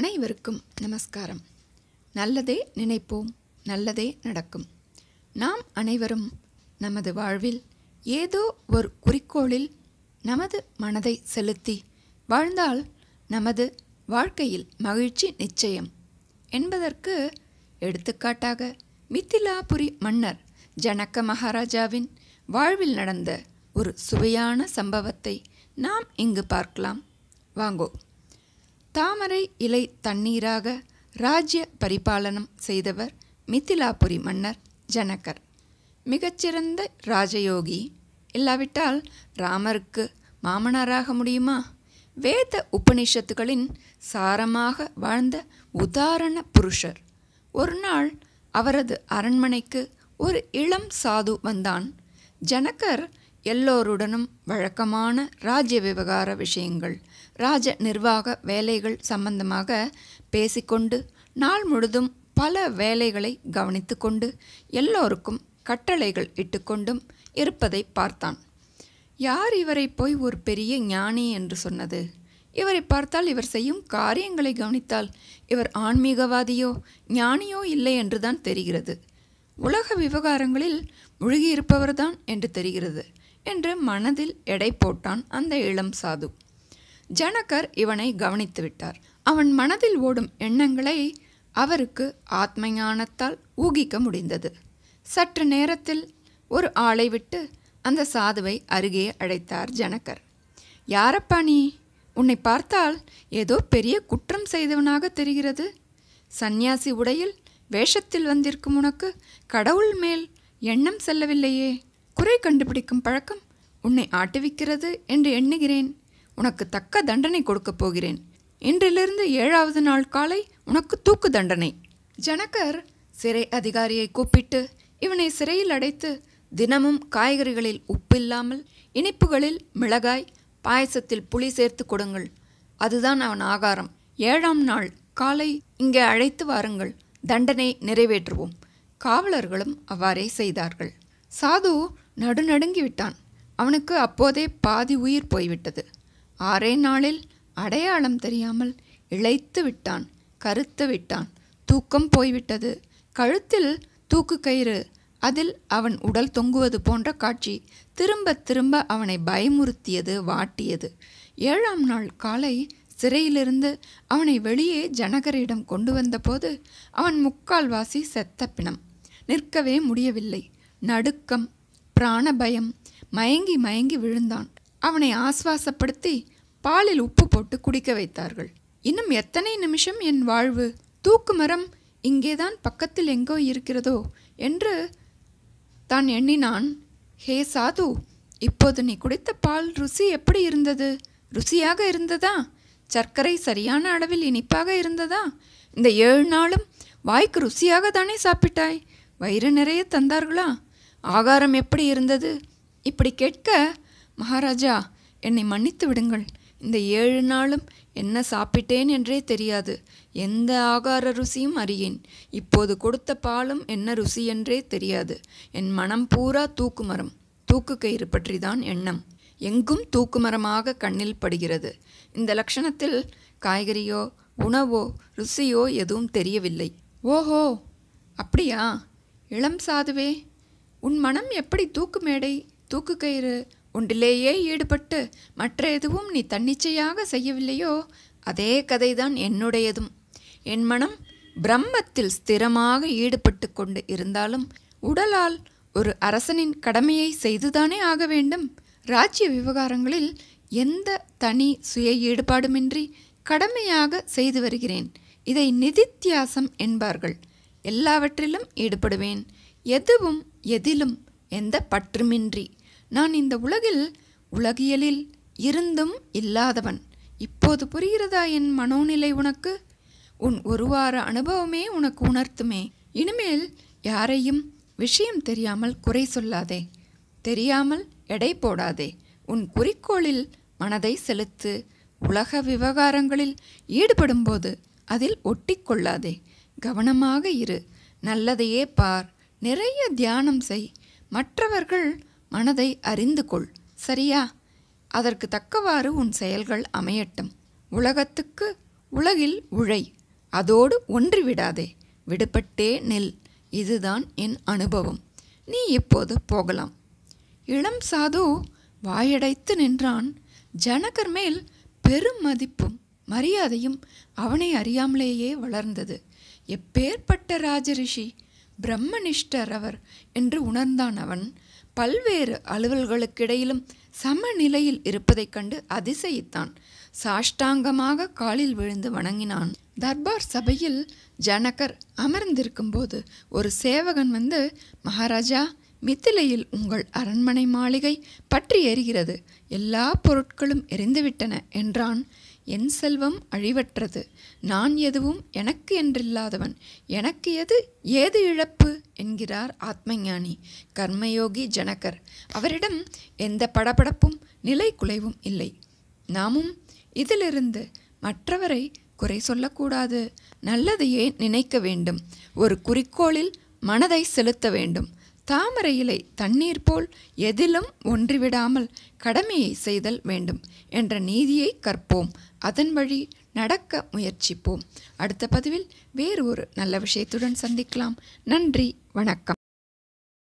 அனைவருக்கும் நமஸ்காரம் நல்லதே நினைப்போம் நல்லதே நடக்கும் நாம் அனைவரும் நமது வாழ்வில் ஏதோ ஒரு குறிக்கோளில் நமது மனதை செலுத்தி வாழ்ந்தால் நமது வாழ்க்கையில் மகிழ்ச்சி நிச்சயம் என்பதற்கு எடுத்துக்காட்டாக மித்திலாபுரி மன்னர் ஜனக்க மகாராஜாவின் வாழ்வில் நடந்த ஒரு சுவையான சம்பவத்தை நாம் இங்கு பார்க்கலாம் வாங்கோ தாமரை இலை தண்ணீராக ராஜ்ய பரிபாலனம் செய்தவர் மிதிலாபுரி மன்னர் ஜனகர் மிகச்சிறந்த ராஜயோகி இல்லாவிட்டால் ராமருக்கு மாமனாராக முடியுமா வேத உபனிஷத்துகளின் சாரமாக வாழ்ந்த உதாரண புருஷர் ஒரு நாள் அவரது அரண்மனைக்கு ஒரு இளம் சாது வந்தான் ஜனகர் எல்லோருடனும் வழக்கமான ராஜ்ய விவகார விஷயங்கள் ராஜ நிர்வாக வேலைகள் சம்பந்தமாக பேசிக்கொண்டு நாள் முழுதும் பல வேலைகளை கவனித்து கொண்டு எல்லோருக்கும் கட்டளைகள் இட்டுக்கொண்டும் இருப்பதை பார்த்தான் யார் இவரை போய் ஒரு பெரிய ஞானி என்று சொன்னது இவரை பார்த்தால் இவர் செய்யும் காரியங்களை கவனித்தால் இவர் ஆன்மீகவாதியோ ஞானியோ இல்லை என்றுதான் தெரிகிறது உலக விவகாரங்களில் முழுகியிருப்பவர்தான் என்று தெரிகிறது என்று மனதில் எடை போட்டான் அந்த இளம் சாது ஜனகர் இவனை கவனித்து விட்டார் அவன் மனதில் ஓடும் எண்ணங்களை அவருக்கு ஆத்ம ஞானத்தால் ஊகிக்க முடிந்தது சற்று நேரத்தில் ஒரு ஆளை விட்டு அந்த சாதுவை அருகே அழைத்தார் ஜனகர் யாரப்பா நீ உன்னை பார்த்தால் ஏதோ பெரிய குற்றம் செய்தவனாக தெரிகிறது சந்நியாசி உடையில் வேஷத்தில் வந்திருக்கும் உனக்கு கடவுள் மேல் எண்ணம் செல்லவில்லையே குறை கண்டுபிடிக்கும் பழக்கம் உன்னை ஆட்டுவிக்கிறது என்று எண்ணுகிறேன் உனக்கு தக்க தண்டனை கொடுக்கப் போகிறேன் இன்றிலிருந்து ஏழாவது நாள் காலை உனக்கு தூக்கு தண்டனை ஜனகர் சிறை அதிகாரியை கூப்பிட்டு இவனை சிறையில் அடைத்து தினமும் காய்கறிகளில் உப்பில்லாமல் இனிப்புகளில் மிளகாய் பாயசத்தில் புளி சேர்த்து கொடுங்கள் அதுதான் அவன் ஆகாரம் ஏழாம் நாள் காலை இங்கே அழைத்து வாருங்கள் தண்டனை நிறைவேற்றுவோம் காவலர்களும் அவ்வாறே செய்தார்கள் சாது நடுநடுங்கிவிட்டான் அவனுக்கு அப்போதே பாதி உயிர் போய்விட்டது ஆறே நாளில் அடையாளம் தெரியாமல் இழைத்து விட்டான் கருத்து விட்டான் தூக்கம் போய்விட்டது கழுத்தில் தூக்கு கயிறு அதில் அவன் உடல் தொங்குவது போன்ற காட்சி திரும்ப திரும்ப அவனை பயமுறுத்தியது வாட்டியது ஏழாம் நாள் காலை சிறையிலிருந்து அவனை வெளியே ஜனகரிடம் கொண்டு வந்தபோது அவன் முக்கால்வாசி செத்த பிணம் நிற்கவே முடியவில்லை நடுக்கம் பிராணபயம் மயங்கி மயங்கி விழுந்தான் அவனை ஆஸ்வாசப்படுத்தி பாலில் உப்பு போட்டு குடிக்க வைத்தார்கள் இன்னும் எத்தனை நிமிஷம் என் வாழ்வு தூக்கு மரம் இங்கேதான் பக்கத்தில் எங்கோ இருக்கிறதோ என்று தான் எண்ணினான் ஹே சாது இப்போது நீ குடித்த பால் ருசி எப்படி இருந்தது ருசியாக இருந்ததா சர்க்கரை சரியான அளவில் இனிப்பாக இருந்ததா இந்த ஏழு நாளும் வாய்க்கு ருசியாக தானே சாப்பிட்டாய் வயிறு நிறைய தந்தார்களா ஆகாரம் எப்படி இருந்தது இப்படி கேட்க மகாராஜா என்னை மன்னித்து விடுங்கள் இந்த ஏழு நாளும் என்ன சாப்பிட்டேன் என்றே தெரியாது எந்த ஆகார ருசியும் அறியேன் இப்போது கொடுத்த பாலும் என்ன ருசி என்றே தெரியாது என் மனம் பூரா தூக்கு மரம் தூக்கு கயிறு பற்றிதான் எண்ணம் எங்கும் தூக்கு மரமாக கண்ணில் படுகிறது இந்த லட்சணத்தில் காய்கறியோ உணவோ ருசியோ எதுவும் தெரியவில்லை ஓஹோ அப்படியா இளம் சாதுவே உன் மனம் எப்படி தூக்கு மேடை தூக்கு கயிறு ஒன்றிலேயே ஈடுபட்டு மற்ற எதுவும் நீ தன்னிச்சையாக செய்யவில்லையோ அதே கதைதான் என்னுடையதும் என் மனம் பிரம்மத்தில் ஸ்திரமாக ஈடுபட்டு கொண்டு இருந்தாலும் உடலால் ஒரு அரசனின் கடமையை செய்துதானே ஆக வேண்டும் ராஜ்ய விவகாரங்களில் எந்த தனி சுய ஈடுபாடுமின்றி கடமையாக செய்து வருகிறேன் இதை நிதித்தியாசம் என்பார்கள் எல்லாவற்றிலும் ஈடுபடுவேன் எதுவும் எதிலும் எந்த பற்றுமின்றி நான் இந்த உலகில் உலகியலில் இருந்தும் இல்லாதவன் இப்போது புரிகிறதா என் மனோநிலை உனக்கு உன் ஒரு வார அனுபவமே உனக்கு உணர்த்துமே இனிமேல் யாரையும் விஷயம் தெரியாமல் குறை சொல்லாதே தெரியாமல் எடை போடாதே உன் குறிக்கோளில் மனதை செலுத்து உலக விவகாரங்களில் ஈடுபடும்போது அதில் ஒட்டிக்கொள்ளாதே கவனமாக இரு நல்லதையே பார் நிறைய தியானம் செய் மற்றவர்கள் மனதை அறிந்து கொள் சரியா அதற்கு தக்கவாறு உன் செயல்கள் அமையட்டும் உலகத்துக்கு உலகில் உழை அதோடு ஒன்று விடாதே விடுபட்டே நெல் இதுதான் என் அனுபவம் நீ இப்போது போகலாம் இளம் சாது வாயடைத்து நின்றான் ஜனகர் மேல் பெரும் மதிப்பும் மரியாதையும் அவனை அறியாமலேயே வளர்ந்தது எப்பேற்பட்ட ராஜரிஷி பிரம்மனிஷ்டர் அவர் என்று உணர்ந்தான் அவன் பல்வேறு அலுவல்களுக்கிடையிலும் சமநிலையில் இருப்பதைக் கண்டு அதிசயித்தான் சாஷ்டாங்கமாக காலில் விழுந்து வணங்கினான் தர்பார் சபையில் ஜனகர் அமர்ந்திருக்கும்போது ஒரு சேவகன் வந்து மகாராஜா மித்திலையில் உங்கள் அரண்மனை மாளிகை பற்றி எரிகிறது எல்லா பொருட்களும் எரிந்துவிட்டன என்றான் என் செல்வம் அழிவற்றது நான் எதுவும் எனக்கு என்றில்லாதவன் எனக்கு எது ஏது இழப்பு என்கிறார் ஆத்மஞானி கர்மயோகி ஜனகர் அவரிடம் எந்த படபடப்பும் நிலை குலைவும் இல்லை நாமும் இதிலிருந்து மற்றவரை குறை சொல்லக்கூடாது நல்லதையே நினைக்க வேண்டும் ஒரு குறிக்கோளில் மனதை செலுத்த வேண்டும் தாமரை இலை தண்ணீர் போல் எதிலும் ஒன்றிவிடாமல் கடமையை செய்தல் வேண்டும் என்ற நீதியை கற்போம் அதன் வழி நடக்க முயற்சிப்போம் அடுத்த பதிவில் வேறு ஒரு நல்ல விஷயத்துடன் சந்திக்கலாம் நன்றி வணக்கம்